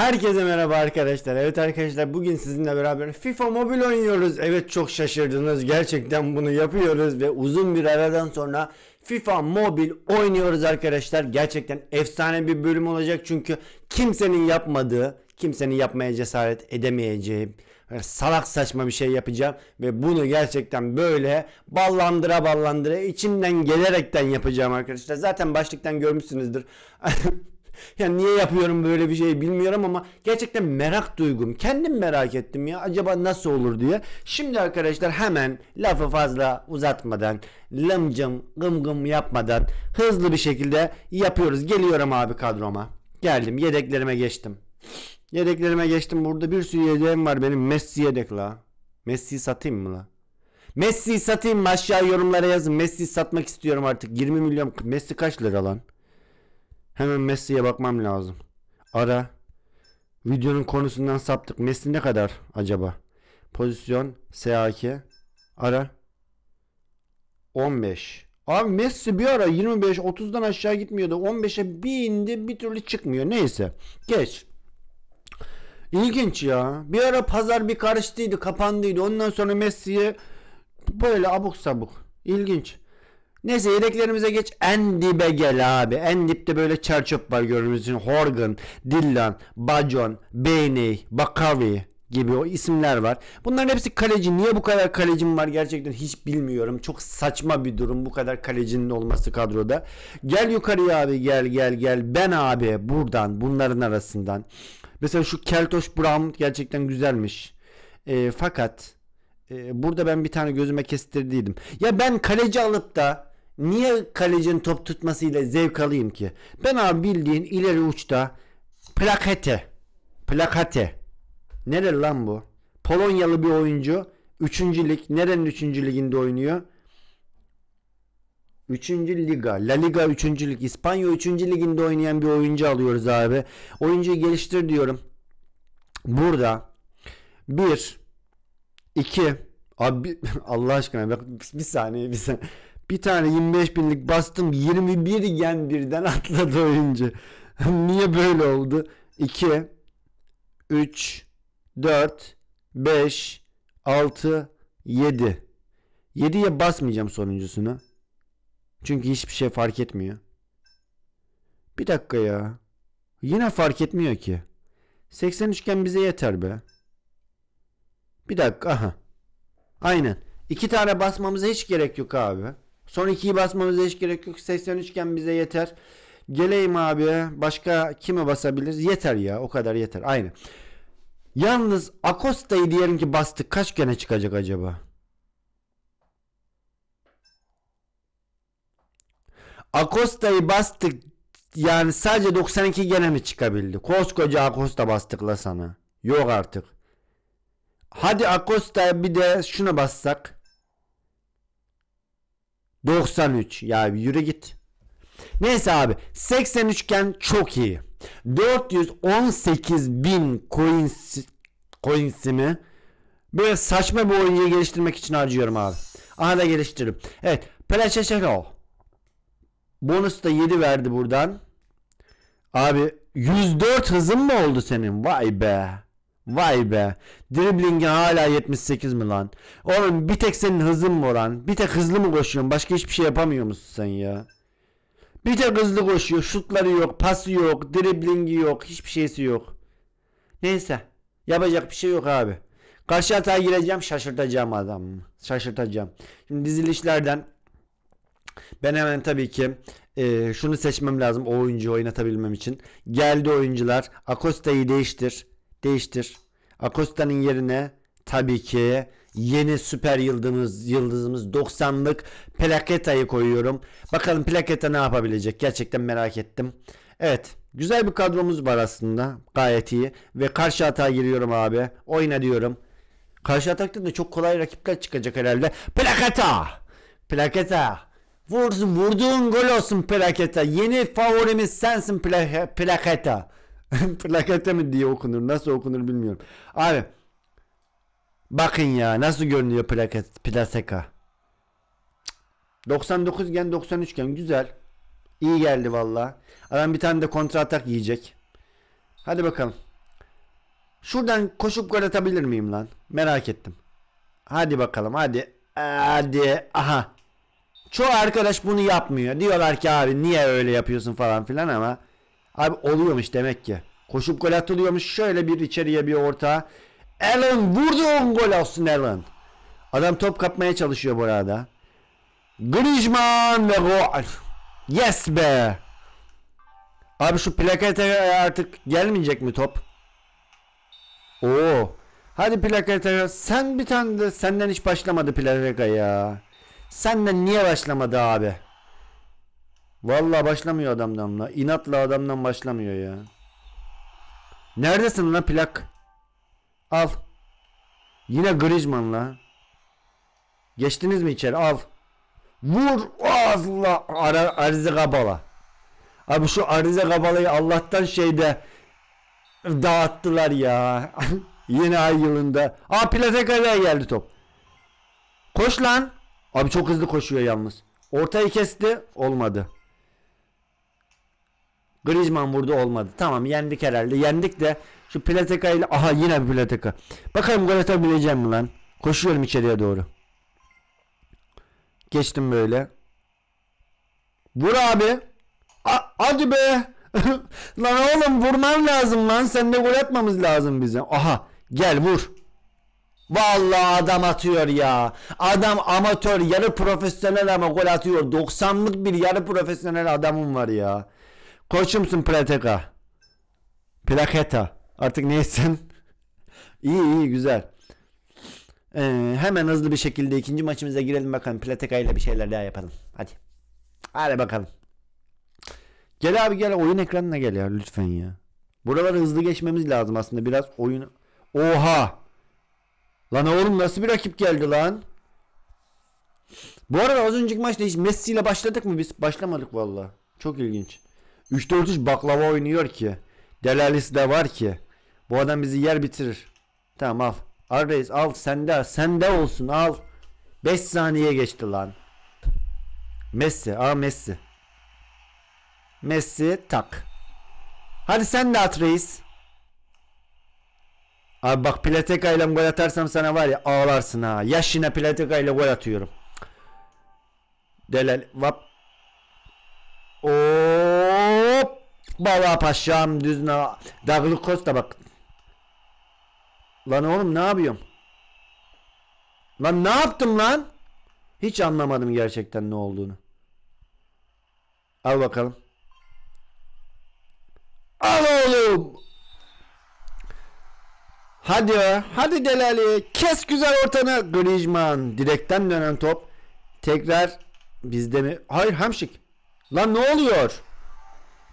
Herkese merhaba arkadaşlar. Evet arkadaşlar bugün sizinle beraber FIFA Mobil oynuyoruz. Evet çok şaşırdınız. Gerçekten bunu yapıyoruz ve uzun bir aradan sonra FIFA Mobil oynuyoruz arkadaşlar. Gerçekten efsane bir bölüm olacak çünkü kimsenin yapmadığı, kimsenin yapmaya cesaret edemeyeceği salak saçma bir şey yapacağım ve bunu gerçekten böyle ballandıra ballandıra içimden gelerekten yapacağım arkadaşlar. Zaten başlıktan görmüşsünüzdür. Yani niye yapıyorum böyle bir şey bilmiyorum ama gerçekten merak duygum. Kendim merak ettim ya acaba nasıl olur diye. Şimdi arkadaşlar hemen lafı fazla uzatmadan lımcım gım gım yapmadan hızlı bir şekilde yapıyoruz. Geliyorum abi kadroma. Geldim yedeklerime geçtim. Yedeklerime geçtim. Burada bir sürü yedeğim var benim. Messi yedek la. Messi satayım mı la? Messi satayım mı? Aşağı yorumlara yazın. Messi satmak istiyorum artık. 20 milyon. Messi kaç lira lan? Hemen Messi'ye bakmam lazım. Ara. Videonun konusundan saptık. Messi ne kadar acaba? Pozisyon SAK. Ara. 15. Abi Messi bir ara 25-30'dan aşağı gitmiyordu. 15'e bir indi bir türlü çıkmıyor. Neyse. Geç. İlginç ya. Bir ara pazar bir karıştıydı kapandıydı. Ondan sonra Messi'ye böyle abuk sabuk. İlginç. Neyse yedeklerimize geç. En dibe gel abi. En dipte böyle çerçöp var görünüzün. Horgan, Dillon, Bajon, Beney, Bakavi gibi o isimler var. Bunların hepsi kaleci. Niye bu kadar kalecim var gerçekten hiç bilmiyorum. Çok saçma bir durum bu kadar kalecinin olması kadroda. Gel yukarıya abi gel gel gel. Ben abi buradan bunların arasından. Mesela şu Keltoş Brown gerçekten güzelmiş. E, fakat e, burada ben bir tane gözüme kestirdiydim. Ya ben kaleci alıp da niye kalecinin top tutmasıyla zevk alayım ki? Ben abi bildiğin ileri uçta plakete Plakete. nereli lan bu? Polonyalı bir oyuncu. Üçüncü lig. Nerenin üçüncü liginde oynuyor? Üçüncü liga. La Liga üçüncü lig. İspanya üçüncü liginde oynayan bir oyuncu alıyoruz abi. Oyuncuyu geliştir diyorum. Burada bir iki abi Allah aşkına bak bir saniye bir saniye bir tane 25 binlik bastım 21 yen birden atladı oyuncu. Niye böyle oldu? 2 3 4 5 6 7 7'ye basmayacağım sonuncusunu. Çünkü hiçbir şey fark etmiyor. Bir dakika ya. Yine fark etmiyor ki. 80 üçgen bize yeter be. Bir dakika aha. Aynen. İki tane basmamıza hiç gerek yok abi. Son 2'yi basmamıza hiç gerek yok. 83 iken bize yeter. Geleyim abi. Başka kime basabiliriz? Yeter ya. O kadar yeter. Aynı. Yalnız Akosta'yı diyelim ki bastık. Kaç gene çıkacak acaba? Akosta'yı bastık. Yani sadece 92 gene mi çıkabildi? Koskoca Akosta bastık la sana. Yok artık. Hadi Akosta'ya bir de şuna bassak. 93. Ya yürü git. Neyse abi 83 iken çok iyi. 418 bin coin, coinsimi böyle saçma bir oyuncuyu geliştirmek için harcıyorum abi. Aha da geliştirdim. Evet. Peleçeçeko. Bonus da 7 verdi buradan. Abi 104 hızın mı oldu senin? Vay be. Vay be. Dribbling'e hala 78 mi lan? Oğlum bir tek senin hızın mı olan? Bir tek hızlı mı koşuyorsun? Başka hiçbir şey yapamıyor musun sen ya? Bir tek hızlı koşuyor. Şutları yok. Pası yok. Dribbling'i yok. Hiçbir şeysi yok. Neyse. Yapacak bir şey yok abi. Karşı hata gireceğim. Şaşırtacağım adam. Şaşırtacağım. Şimdi dizilişlerden ben hemen tabii ki e, şunu seçmem lazım o oyuncuyu oynatabilmem için. Geldi oyuncular. Acosta'yı değiştir değiştir. Acosta'nın yerine tabii ki yeni süper yıldızımız, yıldızımız 90'lık Plaketa'yı koyuyorum. Bakalım Plaketa ne yapabilecek gerçekten merak ettim. Evet güzel bir kadromuz var aslında gayet iyi ve karşı atağa giriyorum abi oyna diyorum. Karşı atakta da çok kolay rakipler çıkacak herhalde. Plaketa! Plaketa! Vursun, vurduğun gol olsun Plaketa. Yeni favorimiz sensin Plaketa. Plakete mi diye okunur. Nasıl okunur bilmiyorum. Abi. Bakın ya nasıl görünüyor plaket. Plaseka. 99 gen 93 gen güzel. İyi geldi valla. Adam bir tane de kontra atak yiyecek. Hadi bakalım. Şuradan koşup gol atabilir miyim lan? Merak ettim. Hadi bakalım hadi. Hadi. Aha. Çoğu arkadaş bunu yapmıyor. Diyorlar ki abi niye öyle yapıyorsun falan filan ama Abi oluyormuş demek ki. Koşup gol atılıyormuş. Şöyle bir içeriye bir orta. Allen vurdu on gol olsun Allen. Adam top kapmaya çalışıyor bu arada. Griezmann ve gol. Yes be. Abi şu plakete artık gelmeyecek mi top? Oo. Hadi plakete sen bir tane de senden hiç başlamadı plakete ya. Senden niye başlamadı abi? Valla başlamıyor adamdanla, la. İnatla adamdan başlamıyor ya. Neredesin lan plak? Al. Yine Griezmannla. Geçtiniz mi içeri? Al. Vur Allah, Ar Arıza Kabala. Abi şu Arıza Kabala'yı Allah'tan şeyde dağıttılar ya. Yine ay yılında. Aa Plateka'ya geldi top. Koş lan. Abi çok hızlı koşuyor yalnız. Ortayı kesti. Olmadı. Griezmann vurdu olmadı. Tamam yendik herhalde. Yendik de şu Plateka ile aha yine bir Plateka. Bakalım gol atabileceğim mi lan? Koşuyorum içeriye doğru. Geçtim böyle. Vur abi. A hadi be. lan oğlum vurman lazım lan. Sen de gol atmamız lazım bize. Aha gel vur. Vallahi adam atıyor ya. Adam amatör yarı profesyonel ama gol atıyor. 90'lık bir yarı profesyonel adamım var ya. Koçumsun Plateka. Plaketa. Artık neysin? İyi, iyi güzel. Ee, hemen hızlı bir şekilde ikinci maçımıza girelim bakalım. Plateka ile bir şeyler daha yapalım. Hadi. Hadi bakalım. Gel abi gel oyun ekranına gel ya lütfen ya. Buraları hızlı geçmemiz lazım aslında biraz oyun. Oha. Lan oğlum nasıl bir rakip geldi lan? Bu arada az önceki maçta hiç Messi ile başladık mı biz? Başlamadık valla. Çok ilginç. 3-4-3 baklava oynuyor ki. Delalisi de var ki. Bu adam bizi yer bitirir. Tamam al. Arreis al sende sende olsun al. 5 saniye geçti lan. Messi. Aa Messi. Messi tak. Hadi sen de at reis. Abi bak Plateka ile gol atarsam sana var ya ağlarsın ha. Yaşına Plateka ile gol atıyorum. Delal vap. O Bala paşam düzne. Douglas Costa bak. Lan oğlum ne yapıyorum? Lan ne yaptım lan? Hiç anlamadım gerçekten ne olduğunu. Al bakalım. Al oğlum. Hadi Hadi Delali. Kes güzel ortanı. Griezmann. Direkten dönen top. Tekrar bizde mi? Hayır Hamşik. Lan ne oluyor?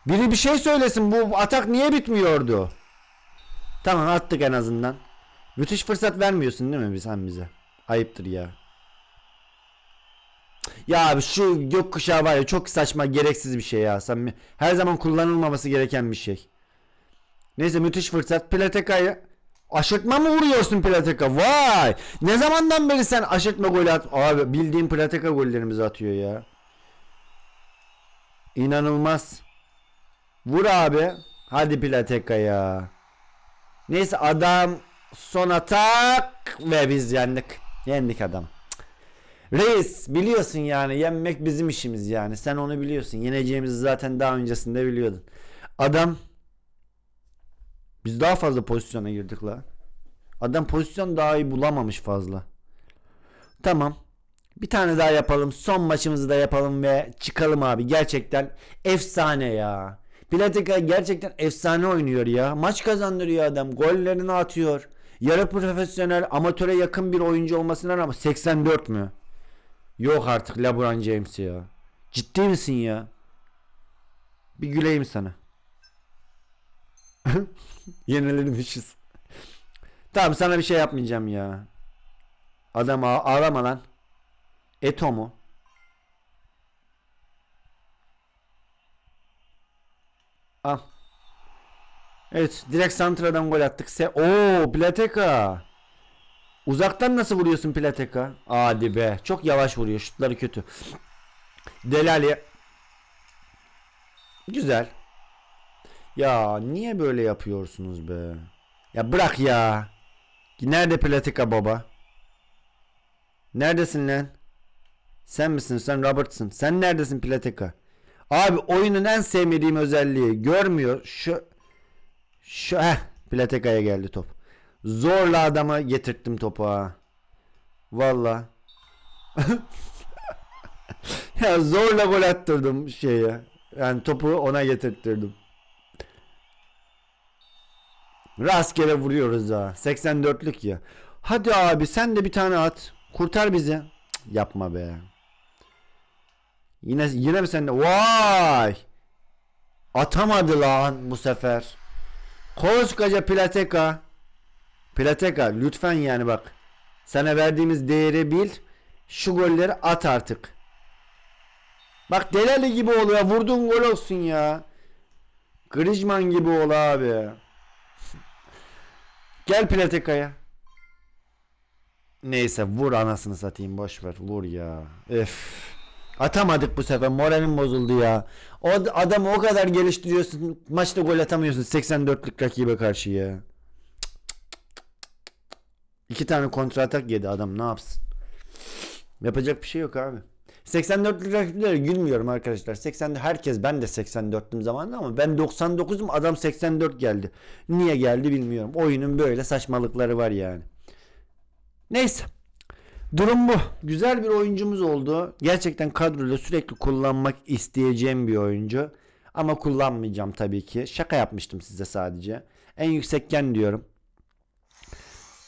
Biri bir şey söylesin bu atak niye bitmiyordu? Tamam attık en azından. Müthiş fırsat vermiyorsun değil mi sen bize? Ayıptır ya. Ya abi şu gökkuşağı var ya çok saçma gereksiz bir şey ya. Sen her zaman kullanılmaması gereken bir şey. Neyse müthiş fırsat. Plateka'yı aşırtma mı vuruyorsun Plateka? Vay! Ne zamandan beri sen aşırtma golü at? Abi bildiğin Plateka gollerimizi atıyor ya. İnanılmaz. Vur abi. Hadi Plateka ya. Neyse adam son atak ve biz yendik. Yendik adam. Reis biliyorsun yani yenmek bizim işimiz yani. Sen onu biliyorsun. Yeneceğimizi zaten daha öncesinde biliyordun. Adam biz daha fazla pozisyona girdik la. Adam pozisyon daha iyi bulamamış fazla. Tamam. Bir tane daha yapalım. Son maçımızı da yapalım ve çıkalım abi. Gerçekten efsane ya. Platika gerçekten efsane oynuyor ya. Maç kazandırıyor adam. Gollerini atıyor. Yarı profesyonel, amatöre yakın bir oyuncu olmasına rağmen 84 mü? Yok artık LeBron James ya. Ciddi misin ya? Bir güleyim sana. Yenilirmişiz. tamam sana bir şey yapmayacağım ya. Adam ağlama lan. Eto mu? Al. Evet direkt Santra'dan gol attık. Se Oo Plateka. Uzaktan nasıl vuruyorsun Plateka? Hadi be. Çok yavaş vuruyor. Şutları kötü. Delali. Güzel. Ya niye böyle yapıyorsunuz be? Ya bırak ya. Nerede Plateka baba? Neredesin lan? Sen misin? Sen Robertson. Sen neredesin Plateka? Abi oyunun en sevmediğim özelliği görmüyor. Şu şu he, platekaya geldi top. Zorla adama getirttim topu ha. Valla. ya zorla gol attırdım şeye. Yani topu ona getirttirdim. Rastgele vuruyoruz ha. 84'lük ya. Hadi abi sen de bir tane at. Kurtar bizi. Cık, yapma be. Yine yine mi sende? Vay! Atamadı lan bu sefer. Koskoca Plateka. Plateka lütfen yani bak. Sana verdiğimiz değeri bil. Şu golleri at artık. Bak Delali gibi ol ya. Vurduğun gol olsun ya. Griezmann gibi ol abi. Gel Plateka'ya. Neyse vur anasını satayım boş ver. Vur ya. Öf. Atamadık bu sefer. Moralim bozuldu ya. O adamı o kadar geliştiriyorsun. Maçta gol atamıyorsun 84'lük rakibe karşı ya. İki tane kontra atak yedi adam ne yapsın? Yapacak bir şey yok abi. 84'lük rakiplere gülmüyorum arkadaşlar. 80 herkes ben de 84'lüm zamanında ama ben 99'um adam 84 geldi. Niye geldi bilmiyorum. Oyunun böyle saçmalıkları var yani. Neyse. Durum bu. Güzel bir oyuncumuz oldu. Gerçekten kadroda sürekli kullanmak isteyeceğim bir oyuncu. Ama kullanmayacağım tabii ki. Şaka yapmıştım size sadece. En yüksekken diyorum.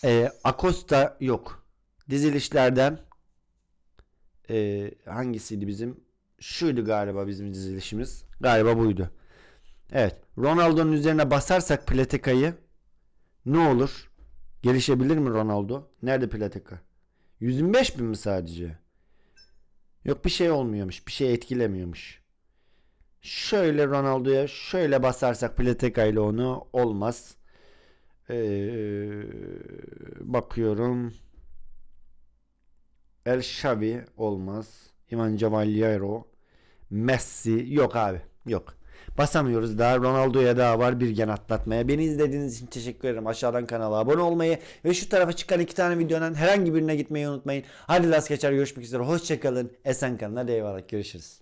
E, Acosta yok. Dizilişlerden e, hangisiydi bizim? Şuydu galiba bizim dizilişimiz. Galiba buydu. Evet. Ronaldo'nun üzerine basarsak Plateka'yı ne olur? Gelişebilir mi Ronaldo? Nerede Plateka? 125 bin mi sadece? Yok bir şey olmuyormuş. Bir şey etkilemiyormuş. Şöyle Ronaldo'ya şöyle basarsak Plateka ile onu olmaz. Ee, bakıyorum. El Xavi olmaz. Ivan Cavallero. Messi yok abi. Yok. Basamıyoruz daha Ronaldo'ya daha var bir gen atlatmaya. Beni izlediğiniz için teşekkür ederim. Aşağıdan kanala abone olmayı ve şu tarafa çıkan iki tane videonun herhangi birine gitmeyi unutmayın. Hadi las geçer görüşmek üzere. Hoşçakalın. Esen kalın. Hadi eyvallah görüşürüz.